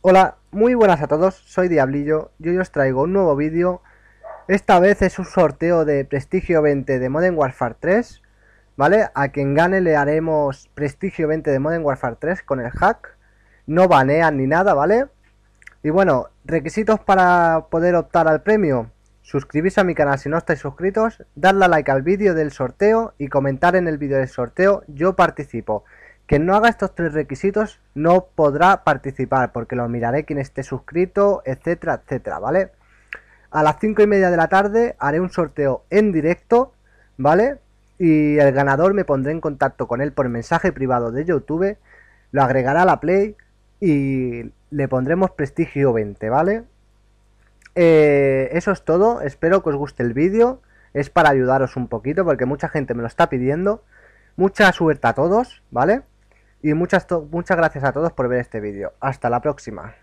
Hola, muy buenas a todos, soy Diablillo y hoy os traigo un nuevo vídeo. Esta vez es un sorteo de Prestigio 20 de Modern Warfare 3, ¿vale? A quien gane le haremos Prestigio 20 de Modern Warfare 3 con el hack. No banean ni nada, ¿vale? Y bueno, requisitos para poder optar al premio. Suscribirse a mi canal si no estáis suscritos, darle like al vídeo del sorteo y comentar en el vídeo del sorteo yo participo. Quien no haga estos tres requisitos no podrá participar porque lo miraré quien esté suscrito, etcétera, etcétera, ¿vale? A las 5 y media de la tarde haré un sorteo en directo, ¿vale? Y el ganador me pondré en contacto con él por mensaje privado de YouTube, lo agregará a la Play y le pondremos prestigio 20, ¿vale? Eh, eso es todo, espero que os guste el vídeo, es para ayudaros un poquito porque mucha gente me lo está pidiendo. Mucha suerte a todos, ¿vale? Y muchas, muchas gracias a todos por ver este vídeo. Hasta la próxima.